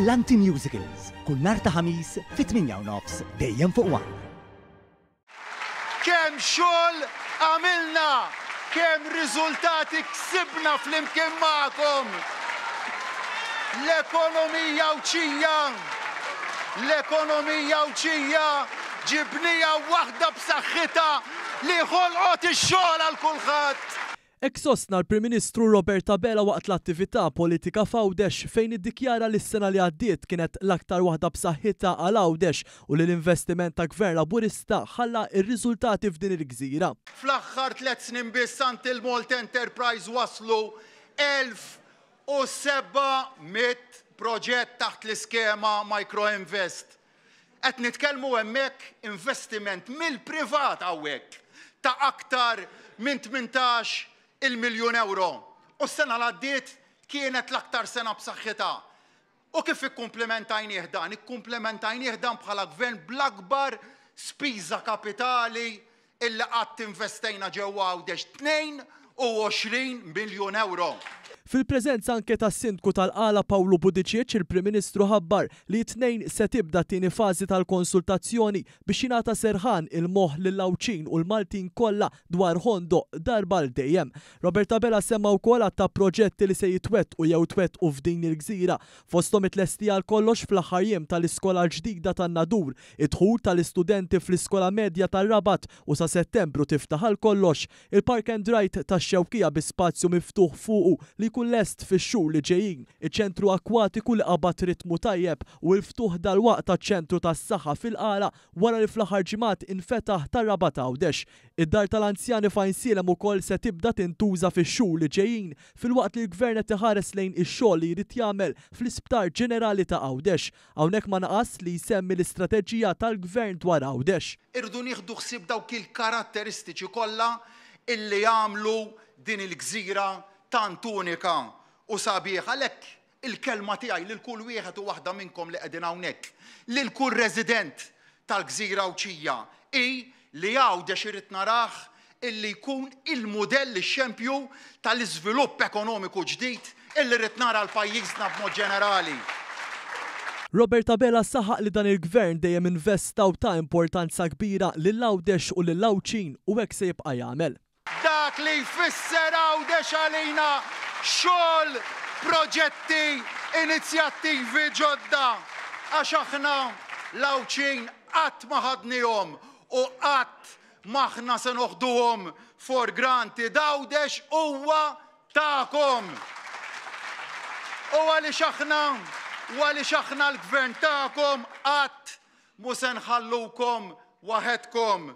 Brillanti Musicals, kull nar ta' ħamis fit-8 nofs, dejjem fuq wan. Kem xol għamilna, kem riżultati ksibna fl-imkien ma'kom. L-ekonomija uċija, l-ekonomija uċija ġibnija wahda b'saħħita li ħolqot ix-xogħol għal kulħadd. Ek sostna l-Prim Ministru Robert Tabela waqt l-attività politika f'Awdex fejn iddikjara li s-sena li għaddiet kienet l-aktar waħda b'saħħitha għal Għawdex u li l-investiment ta' gvern laburista ħalla ir-riżultati f'din il-gżira. Fl-aħħar tliet snin biss sant il-Malt Enterprise waslu 1700 proġett taħt l-iskema Microinvest. Qed nitkellmu hemmhekk investiment mill-privat hawnhekk ta' aktar minn 18 il-miljun euro. U s-sena l-għaddiet kienet l-aktar sena saxħita U kif ikkumplementajn jihdan? Ikkumplementajn jihdan bħala gvern bl-akbar spiża kapitali illi qatt investejna ġewwa għawdex 20 miljon euro. Fil-preżenza anke tas sindku tal-qala Pawlu Budiċieċ, il-Prim Ministru ħabbar li t tnejn se tibda tieni fażi tal-konsultazzjoni biex jingħata serħan il-moħ lill-Lawċin u l-Maltin kollha dwar Hondo darba l dejjem. Roberta Bella semma wkoll ta' proġetti li se jitwet u jew twet u f'din il-gżira. Fostom it-lestija kollox fl-aħħar jiem tal-iskola ġdida tan-Nadur, idħul tal-istudenti fl-iskola medja tar-Rabat u sa' Settembru tiftaħal kollox il-Park and Ride tax xewkija bi spazju miftuħ fuqu li jkun lest fix-xhur li ġejjin. Iċ-ċentru akwatiku li qabad ritmu tajjeb u l-ftuħ dal-waqt taċ-ċentru tas-saħħa fil-qala wara li fl-aħħar ġimgħat infetaħ tar-raba GĦawdex. Id-dar tal-anzjani fajn silem ukoll se tibda tintuża fix-xhur li ġejjin fil-waqt li l-gvern qed iħares lejn ix-xogħol li jrid jagħmel fl-isptar ġenerali ta' Għawdex. Hawnhekk ma naqas li jsemmi l-istrateġija tal-gvern dwar Għawdex. Irdu nieħdu ħsieb dawk il-karatteristiċi kollha illi jagħmlu din il-gżira tant u sabiħ għalhekk il-kelma tiegħi lil kull wieħed u waħda minnkom li qegħdin li l kull resident tal-gżira uċija i li għawdex irrid naraħ illi jkun il-modell xempju tal-iżvilupp ekonomiku ġdid illi rrid nara l-pajjiżna b'mod ġenerali. Robert Abela saħaq li dan il-gvern dejjem investaw ta' importanza kbira lil Lawdex u lil Lawċin u hekk se jibqa' jagħmel dak li jfisser għawdex għalina xol, proġetti, inizjattivi ġodda. Għax aħna lawċin qatt ma ħadnihom u qatt maħna se noħduhom for granti dawdex huwa ta'kom. U għaliex aħna u għaliex aħna l-gvern ta'kom qatt musen ħallukom waħedkom.